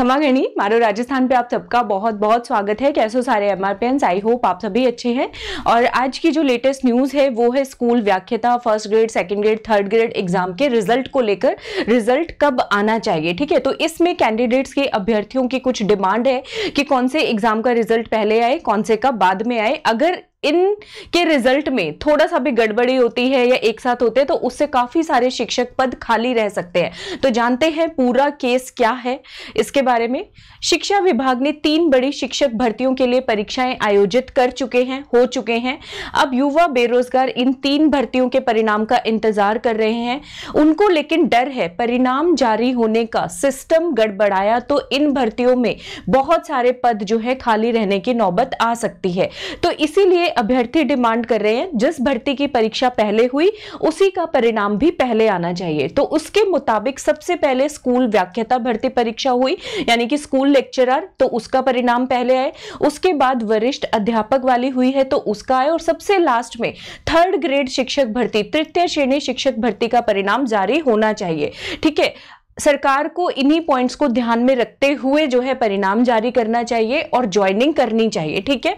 खम्मा गणी मारो राजस्थान पे आप सबका बहुत बहुत स्वागत है कैसे सारे एम आर आई होप आप सभी अच्छे हैं और आज की जो लेटेस्ट न्यूज़ है वो है स्कूल व्याख्यता first grade second grade third grade exam के रिजल्ट को लेकर रिजल्ट कब आना चाहिए ठीक है तो इसमें कैंडिडेट्स के अभ्यर्थियों की कुछ डिमांड है कि कौन से एग्जाम का रिजल्ट पहले आए कौन से कब बाद में आए अगर इन के रिजल्ट में थोड़ा सा भी गड़बड़ी होती है या एक साथ होते हैं तो उससे काफी सारे शिक्षक पद खाली रह सकते हैं तो जानते हैं पूरा केस क्या है इसके बारे में शिक्षा विभाग ने तीन बड़ी शिक्षक भर्तियों के लिए परीक्षाएं आयोजित कर चुके हैं हो चुके हैं अब युवा बेरोजगार इन तीन भर्तियों के परिणाम का इंतजार कर रहे हैं उनको लेकिन डर है परिणाम जारी होने का सिस्टम गड़बड़ाया तो इन भर्तियों में बहुत सारे पद जो है खाली रहने की नौबत आ सकती है तो इसीलिए अभ्यर्थी डिमांड कर रहे हैं जिस भर्ती की परीक्षा पहले हुई उसी का परिणाम भी पहले आना चाहिए तो उसके मुताबिक सबसे पहले स्कूल व्याख्याता भर्ती परीक्षा हुई यानी कि स्कूल लेक्चरर तो उसका परिणाम पहले आए उसके बाद वरिष्ठ अध्यापक वाली हुई है तो उसका आए और सबसे लास्ट में थर्ड ग्रेड शिक्षक भर्ती तृतीय श्रेणी शिक्षक भर्ती का परिणाम जारी होना चाहिए ठीक है सरकार को इन्हीं पॉइंट्स को ध्यान में रखते हुए जो है परिणाम जारी करना चाहिए और ज्वाइनिंग करनी चाहिए ठीक है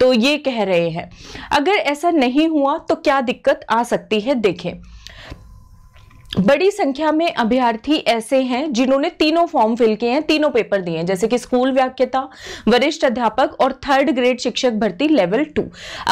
तो ये कह रहे हैं अगर ऐसा नहीं हुआ तो क्या दिक्कत आ सकती है देखें बड़ी संख्या में अभ्यर्थी ऐसे हैं जिन्होंने तीनों फॉर्म फिल किए हैं तीनों पेपर दिए हैं जैसे कि स्कूल व्याख्यता वरिष्ठ अध्यापक और थर्ड ग्रेड शिक्षक भर्ती लेवल टू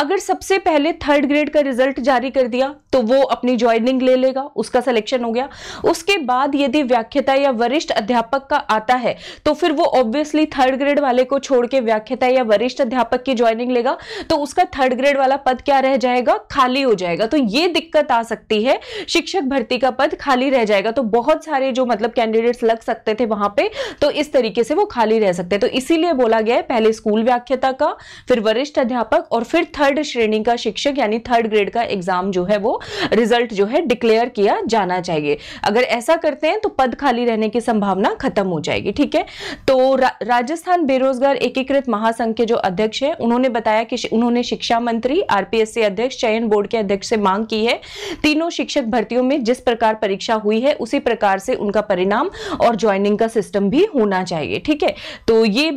अगर सबसे पहले थर्ड ग्रेड का रिजल्ट जारी कर दिया तो वो अपनी ज्वाइनिंग ले लेगा उसका सिलेक्शन हो गया उसके बाद यदि व्याख्यता या वरिष्ठ अध्यापक का आता है तो फिर वो ऑब्वियसली थर्ड ग्रेड वाले को छोड़ के व्याख्यता या वरिष्ठ अध्यापक की ज्वाइनिंग लेगा तो उसका थर्ड ग्रेड वाला पद क्या रह जाएगा खाली हो जाएगा तो ये दिक्कत आ सकती है शिक्षक भर्ती का पद पद खाली रह जाएगा तो बहुत सारे जो मतलब कैंडिडेट्स लग सकते थे वहां पे तो इस तरीके से वो खाली रह सकते हैं तो इसीलिए बोला गया है पहले स्कूल व्याख्याता का फिर वरिष्ठ अध्यापक और फिर थर्ड श्रेणी का शिक्षक यानी थर्ड ग्रेड का एग्जाम जो है वो रिजल्ट जो है डिक्लेयर किया जाना चाहिए अगर ऐसा करते हैं तो पद खाली रहने की संभावना खत्म हो जाएगी ठीक है तो रा, राजस्थान बेरोजगार एकीकृत महासंघ के जो अध्यक्ष है उन्होंने बताया कि उन्होंने शिक्षा मंत्री आरपीएससी अध्यक्ष चयन बोर्ड के अध्यक्ष से मांग की है तीनों शिक्षक भर्तियों में जिस प्रकार परीक्षा हुई है उसी प्रकार से उनका परिणाम और ज्वाइनिंग का सिस्टम भी होना चाहिए ठीक है तो ये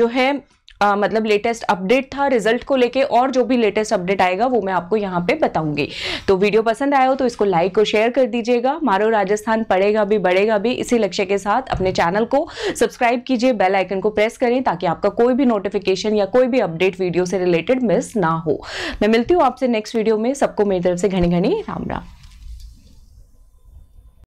जो है आ, मतलब लेटेस्ट अपडेट था रिजल्ट को लेके और जो भी लेटेस्ट अपडेट आएगा वो मैं आपको यहाँ पे बताऊंगी तो वीडियो पसंद आया हो तो इसको लाइक और शेयर कर दीजिएगा मारो राजस्थान पढ़ेगा भी बढ़ेगा भी इसी लक्ष्य के साथ अपने चैनल को सब्सक्राइब कीजिए बेल आइकन को प्रेस करें ताकि आपका कोई भी नोटिफिकेशन या कोई भी अपडेट वीडियो से रिलेटेड मिस ना हो मैं मिलती हूँ आपसे नेक्स्ट वीडियो में सबको मेरी तरफ से घनी घनी राम राम